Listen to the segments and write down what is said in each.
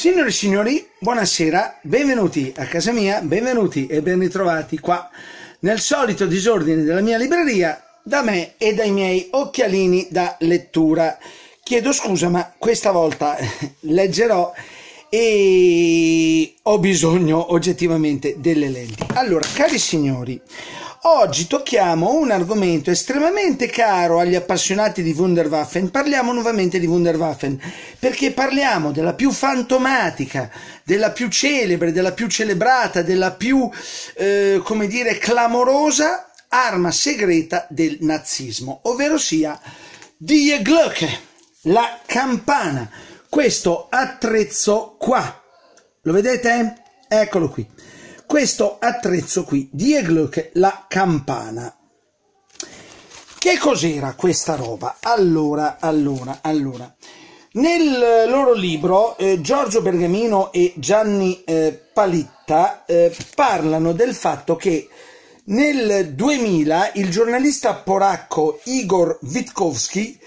Signore e signori, buonasera, benvenuti a casa mia, benvenuti e ben ritrovati qua nel solito disordine della mia libreria da me e dai miei occhialini da lettura. Chiedo scusa, ma questa volta leggerò e ho bisogno oggettivamente delle lenti. Allora, cari signori, Oggi tocchiamo un argomento estremamente caro agli appassionati di Wunderwaffen. Parliamo nuovamente di Wunderwaffen perché parliamo della più fantomatica, della più celebre, della più celebrata, della più, eh, come dire, clamorosa arma segreta del nazismo, ovvero sia Die Glocke, la campana. Questo attrezzo qua. Lo vedete? Eccolo qui questo attrezzo qui, di Glöcke, la campana. Che cos'era questa roba? Allora, allora, allora. Nel eh, loro libro eh, Giorgio Bergamino e Gianni eh, Palitta eh, parlano del fatto che nel 2000 il giornalista polacco Igor Witkowski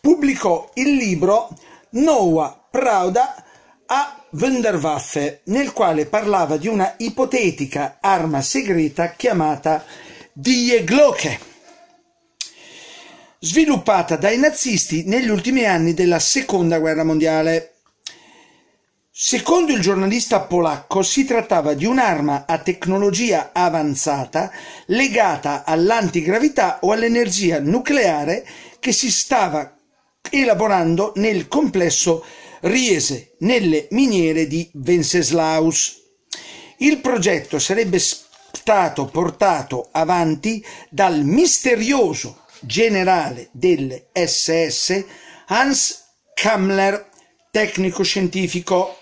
pubblicò il libro Noah Pravda a Wunderwaffe, nel quale parlava di una ipotetica arma segreta chiamata Die Glocke, sviluppata dai nazisti negli ultimi anni della Seconda Guerra Mondiale. Secondo il giornalista polacco si trattava di un'arma a tecnologia avanzata legata all'antigravità o all'energia nucleare che si stava elaborando nel complesso riese nelle miniere di Wenceslaus. Il progetto sarebbe stato portato avanti dal misterioso generale delle SS Hans Kammler, tecnico scientifico,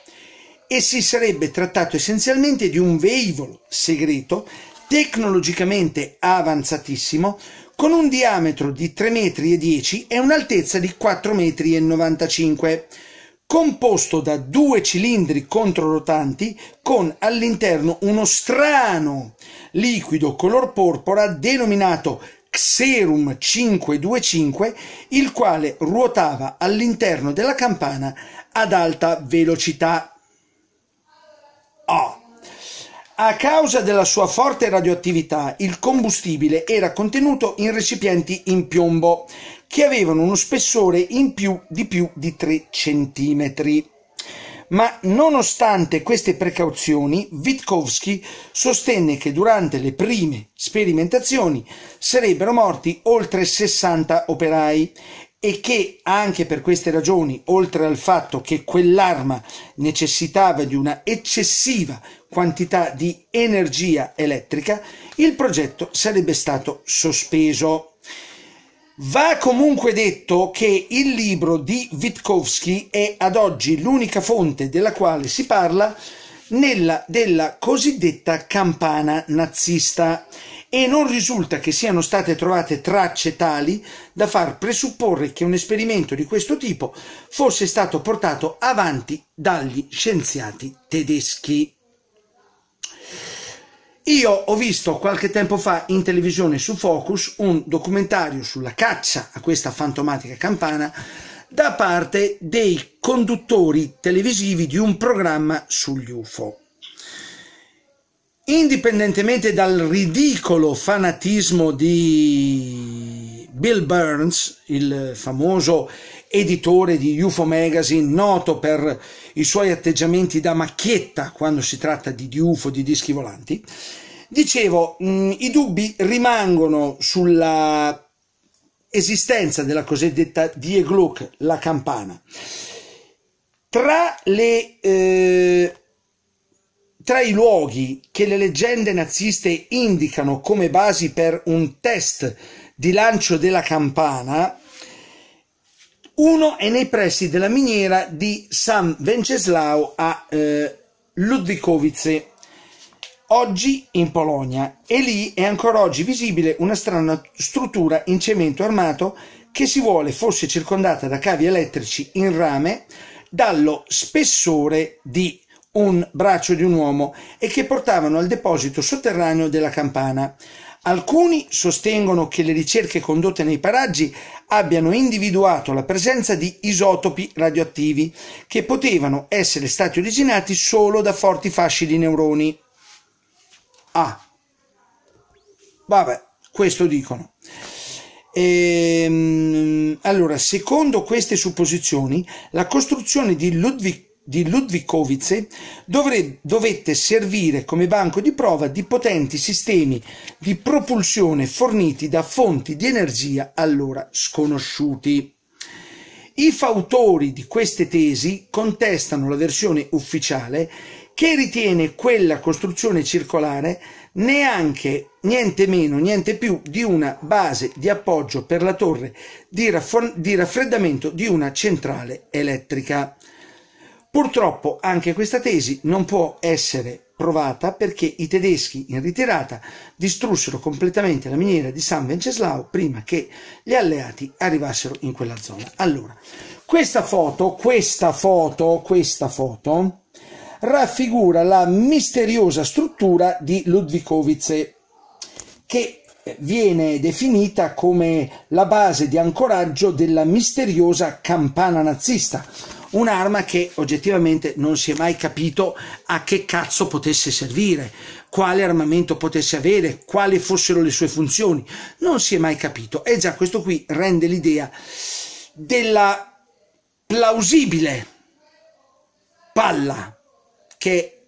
e si sarebbe trattato essenzialmente di un veicolo segreto tecnologicamente avanzatissimo con un diametro di 3,10 m e un'altezza di 4,95 m composto da due cilindri controrotanti con all'interno uno strano liquido color porpora denominato Xerum 525, il quale ruotava all'interno della campana ad alta velocità. Oh. A causa della sua forte radioattività, il combustibile era contenuto in recipienti in piombo che avevano uno spessore in più di più di 3 cm. Ma nonostante queste precauzioni, Witkowski sostenne che durante le prime sperimentazioni sarebbero morti oltre 60 operai e che anche per queste ragioni, oltre al fatto che quell'arma necessitava di una eccessiva quantità di energia elettrica, il progetto sarebbe stato sospeso. Va comunque detto che il libro di Witkowski è ad oggi l'unica fonte della quale si parla nella, della cosiddetta campana nazista e non risulta che siano state trovate tracce tali da far presupporre che un esperimento di questo tipo fosse stato portato avanti dagli scienziati tedeschi. Io ho visto qualche tempo fa in televisione su Focus un documentario sulla caccia a questa fantomatica campana da parte dei conduttori televisivi di un programma sugli UFO. Indipendentemente dal ridicolo fanatismo di Bill Burns, il famoso editore di UFO Magazine, noto per i suoi atteggiamenti da macchietta quando si tratta di, UFO, di dischi volanti. Dicevo, mh, mm, i dubbi rimangono sulla esistenza della cosiddetta Die Gluck, la campana. Tra, le, eh, tra i luoghi che le leggende naziste indicano come basi per un test di lancio della campana, uno è nei pressi della miniera di San Venceslao a eh, Ludwikowice, oggi in Polonia, e lì è ancora oggi visibile una strana struttura in cemento armato che si vuole fosse circondata da cavi elettrici in rame dallo spessore di un braccio di un uomo e che portavano al deposito sotterraneo della campana. Alcuni sostengono che le ricerche condotte nei paraggi abbiano individuato la presenza di isotopi radioattivi che potevano essere stati originati solo da forti fasci di neuroni. Ah, vabbè, questo dicono. Ehm, allora, secondo queste supposizioni, la costruzione di Ludwig di Ludwicovice dovrebbe, dovette servire come banco di prova di potenti sistemi di propulsione forniti da fonti di energia allora sconosciuti. I fautori di queste tesi contestano la versione ufficiale che ritiene quella costruzione circolare neanche niente meno, niente più di una base di appoggio per la torre di, raffreddamento di una centrale elettrica. Purtroppo anche questa tesi non può essere provata perché i tedeschi in ritirata distrussero completamente la miniera di San Venceslao prima che gli alleati arrivassero in quella zona. Allora, questa foto, questa foto, questa foto raffigura la misteriosa struttura di Ludvicovice che viene definita come la base di ancoraggio della misteriosa campana nazista un'arma che oggettivamente non si è mai capito a che cazzo potesse servire, quale armamento potesse avere, quali fossero le sue funzioni, non si è mai capito e già questo qui rende l'idea della plausibile palla che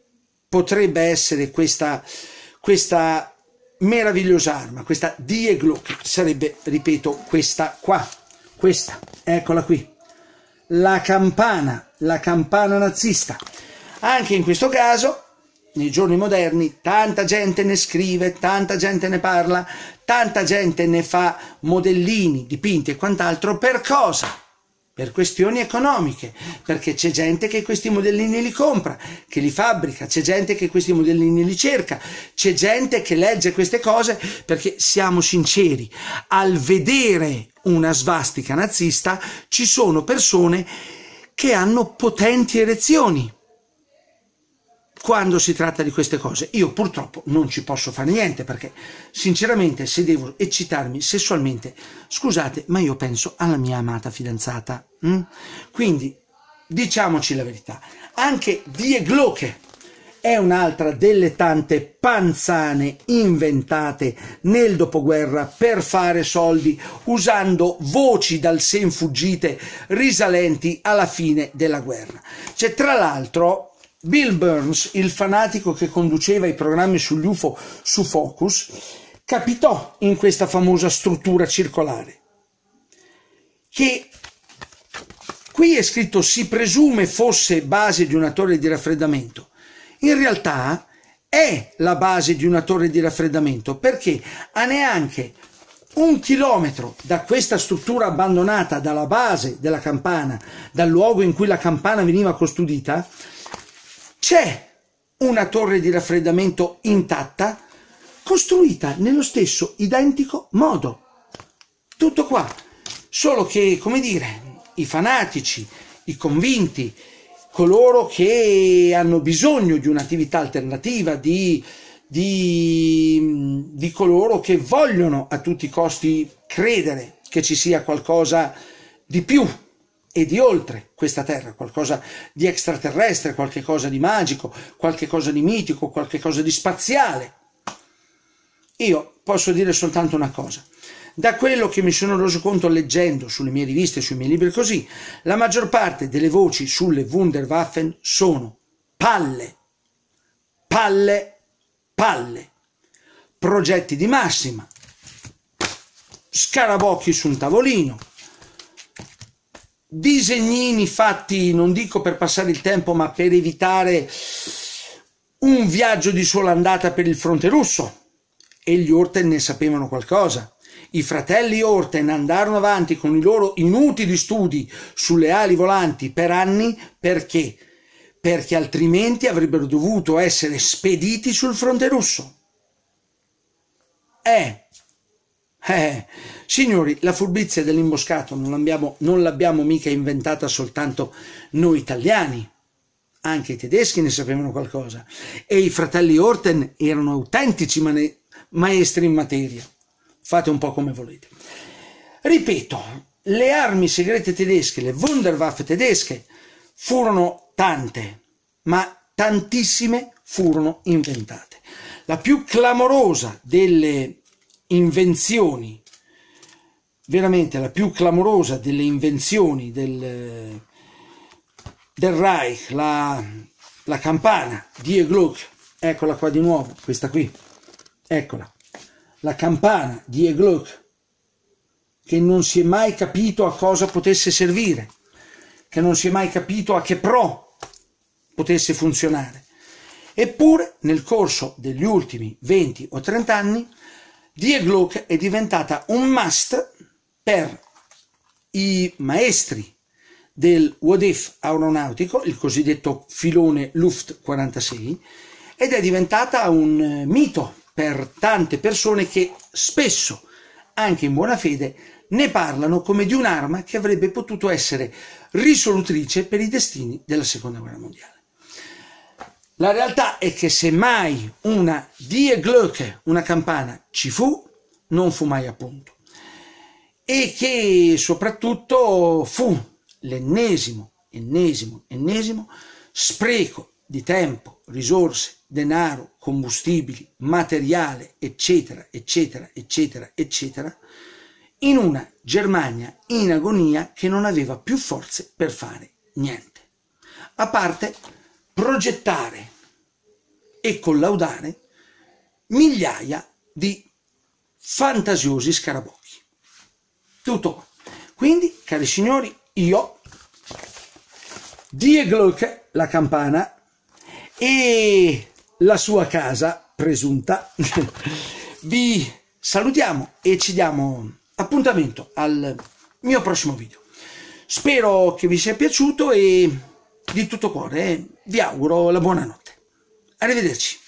potrebbe essere questa, questa meravigliosa arma, questa Dieglock sarebbe, ripeto, questa qua, questa, eccola qui la campana, la campana nazista. Anche in questo caso, nei giorni moderni, tanta gente ne scrive, tanta gente ne parla, tanta gente ne fa modellini, dipinti e quant'altro. Per cosa? per questioni economiche, perché c'è gente che questi modellini li compra, che li fabbrica, c'è gente che questi modellini li cerca, c'è gente che legge queste cose perché siamo sinceri, al vedere una svastica nazista, ci sono persone che hanno potenti erezioni quando si tratta di queste cose. Io purtroppo non ci posso fare niente perché sinceramente se devo eccitarmi sessualmente, scusate, ma io penso alla mia amata fidanzata. Mm? Quindi diciamoci la verità, anche Die Glocke è un'altra delle tante panzane inventate nel dopoguerra per fare soldi usando voci dal sen fuggite risalenti alla fine della guerra. C'è tra l'altro Bill Burns, il fanatico che conduceva i programmi sugli UFO su Focus, capitò in questa famosa struttura circolare che qui è scritto si presume fosse base di una torre di raffreddamento in realtà è la base di una torre di raffreddamento perché a neanche un chilometro da questa struttura abbandonata dalla base della campana, dal luogo in cui la campana veniva custodita, c'è una torre di raffreddamento intatta costruita nello stesso identico modo. Tutto qua, solo che, come dire, i fanatici, i convinti, coloro che hanno bisogno di un'attività alternativa, di, di, mm, di coloro che vogliono a tutti i costi credere che ci sia qualcosa di più e di oltre questa terra, qualcosa di extraterrestre, qualcosa di magico, qualcosa di mitico, qualcosa di spaziale. Io posso dire soltanto una cosa. Da quello che mi sono reso conto leggendo sulle mie riviste, sui miei libri così, la maggior parte delle voci sulle Wunderwaffen sono palle, palle, palle, progetti di massima, scarabocchi su un tavolino, disegnini fatti, non dico per passare il tempo, ma per evitare un viaggio di sola andata per il fronte russo. E gli Orten ne sapevano qualcosa. I fratelli Orten andarono avanti con i loro inutili studi sulle ali volanti per anni perché? Perché altrimenti avrebbero dovuto essere spediti sul fronte russo. Eh, eh, signori, la furbizia dell'imboscato non l'abbiamo mica inventata soltanto noi italiani anche i tedeschi ne sapevano qualcosa e i fratelli Orten erano autentici maestri in materia fate un po' come volete. Ripeto, le armi segrete tedesche, le Wunderwaffe tedesche, furono tante, ma tantissime furono inventate. La più clamorosa delle invenzioni, veramente la più clamorosa delle invenzioni del, del Reich, la, la campana di Glock, eccola qua di nuovo, questa qui, eccola la campana di Egloc, che non si è mai capito a cosa potesse servire, che non si è mai capito a che pro potesse funzionare. Eppure, nel corso degli ultimi 20 o 30 anni, Die Glock è diventata un must per i maestri del WODIF aeronautico, il cosiddetto filone Luft 46, ed è diventata un eh, mito per tante persone che spesso, anche in buona fede, ne parlano come di un'arma che avrebbe potuto essere risolutrice per i destini della seconda guerra mondiale. La realtà è che se mai una Die Glocke, una campana, ci fu, non fu mai appunto. E che soprattutto fu l'ennesimo, ennesimo, ennesimo spreco di tempo, risorse denaro, combustibili, materiale, eccetera, eccetera, eccetera, eccetera, in una Germania in agonia che non aveva più forze per fare niente, a parte progettare e collaudare migliaia di fantasiosi scarabocchi. Tutto qua. Quindi, cari signori, io, Die Glocke, la campana, e la sua casa presunta. Vi salutiamo e ci diamo appuntamento al mio prossimo video. Spero che vi sia piaciuto e di tutto cuore eh. vi auguro la buonanotte. Arrivederci.